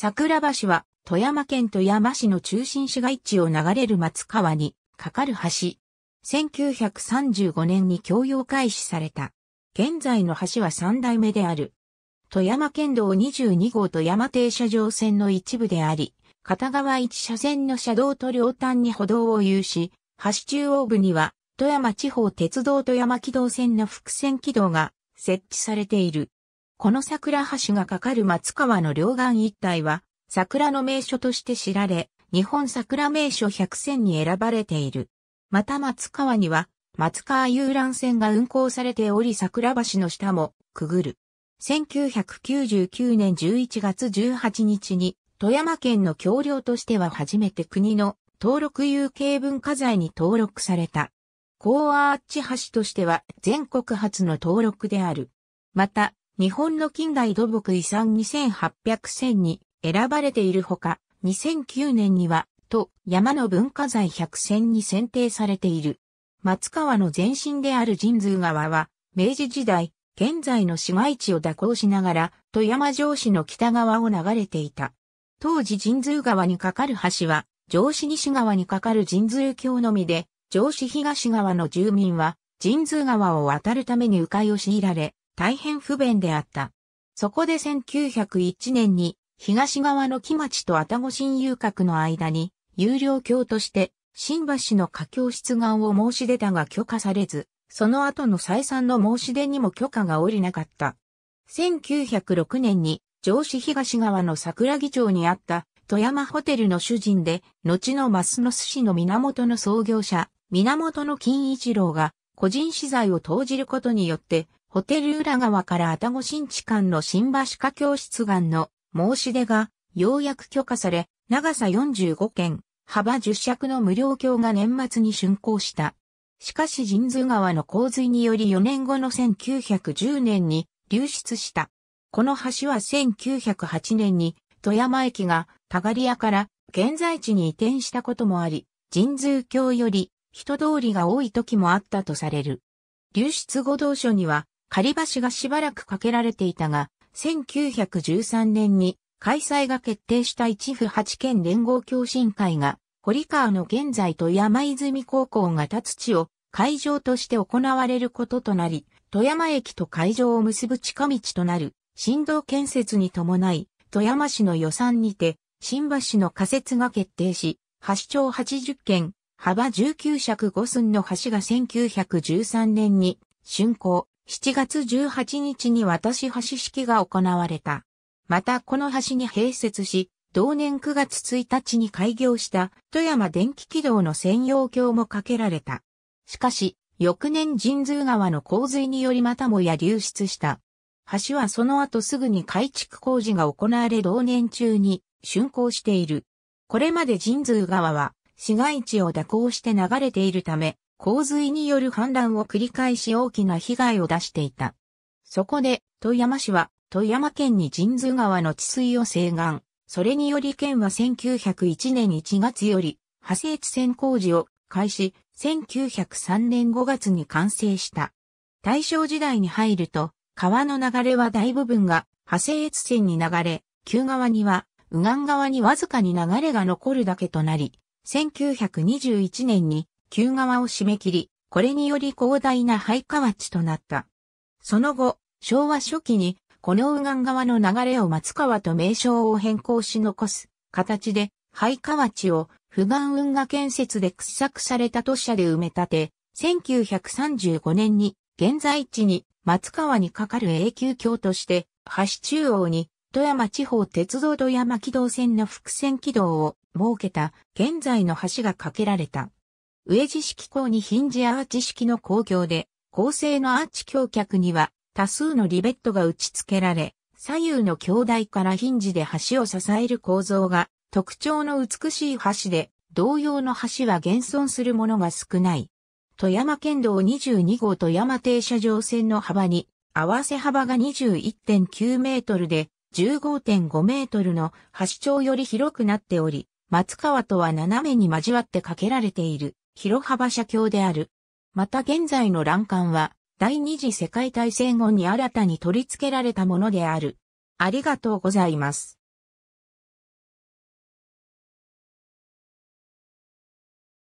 桜橋は富山県富山市の中心市街地を流れる松川に架かる橋。1935年に供用開始された。現在の橋は3代目である。富山県道22号富山停車場線の一部であり、片側1車線の車道と両端に歩道を有し、橋中央部には富山地方鉄道富山軌道線の複線軌道が設置されている。この桜橋がかかる松川の両岸一帯は、桜の名所として知られ、日本桜名所100選に選ばれている。また松川には、松川遊覧船が運行されており桜橋の下もくぐる。1999年11月18日に、富山県の橋梁としては初めて国の登録有形文化財に登録された。高アーチ橋としては全国初の登録である。また、日本の近代土木遺産2800選に選ばれているほか、2009年には、と、山の文化財100選に選定されている。松川の前身である神通川は、明治時代、現在の市街地を蛇行しながら、富山城市の北側を流れていた。当時神通川に架かる橋は、城市西側に架かる神通橋のみで、城市東側の住民は、神通川を渡るために迂回を強いられ、大変不便であった。そこで1901年に東側の木町と愛宕新遊郭の間に有料橋として新橋の架橋出願を申し出たが許可されず、その後の再三の申し出にも許可が下りなかった。1906年に上司東側の桜木町にあった富山ホテルの主人で、後のマスノス市の源の創業者、源の金一郎が個人資材を投じることによってホテル裏側から愛宕新地間の新橋下教室岩の申し出がようやく許可され、長さ45件、幅10尺の無料橋が年末に竣工した。しかし神津川の洪水により4年後の1910年に流出した。この橋は1908年に富山駅がタガリアから現在地に移転したこともあり、神通橋より人通りが多い時もあったとされる。流出後同所には仮橋がしばらくかけられていたが、1913年に開催が決定した一府八県連合共進会が、堀川の現在と山泉高校が立つ地を会場として行われることとなり、富山駅と会場を結ぶ近道となる新道建設に伴い、富山市の予算にて、新橋の仮設が決定し、橋長80件、幅19尺5寸の橋が1913年に竣工、7月18日に渡し橋式が行われた。またこの橋に併設し、同年9月1日に開業した富山電気軌道の専用橋も架けられた。しかし、翌年神通川の洪水によりまたもや流出した。橋はその後すぐに改築工事が行われ同年中に竣工している。これまで神通川は市街地を蛇行して流れているため、洪水による氾濫を繰り返し大きな被害を出していた。そこで、富山市は、富山県に神津川の治水を請願。それにより県は1901年1月より、派生地線工事を開始、1903年5月に完成した。大正時代に入ると、川の流れは大部分が派生越線に流れ、旧川には、右岸側にわずかに流れが残るだけとなり、1921年に旧側を締め切り、これにより広大な廃川地となった。その後、昭和初期に、この右岸側の流れを松川と名称を変更し残す形で、廃川地を不岸運河建設で掘削された土砂で埋め立て、1935年に現在地に松川に架かる永久橋として、橋中央に富山地方鉄道富山軌道線の伏線軌道を設けた現在の橋が架けられた。上地式構にヒンジアーチ式の公共で、構成のアーチ橋脚には多数のリベットが打ち付けられ、左右の橋台からヒンジで橋を支える構造が特徴の美しい橋で、同様の橋は現存するものが少ない。富山県道22号富山停車場線の幅に、合わせ幅が21.9メートルで15.5メートルの橋長より広くなっており、松川とは斜めに交わって架けられている広幅社協である。また現在の欄干は、第二次世界大戦後に新たに取り付けられたものである。ありがとうございます。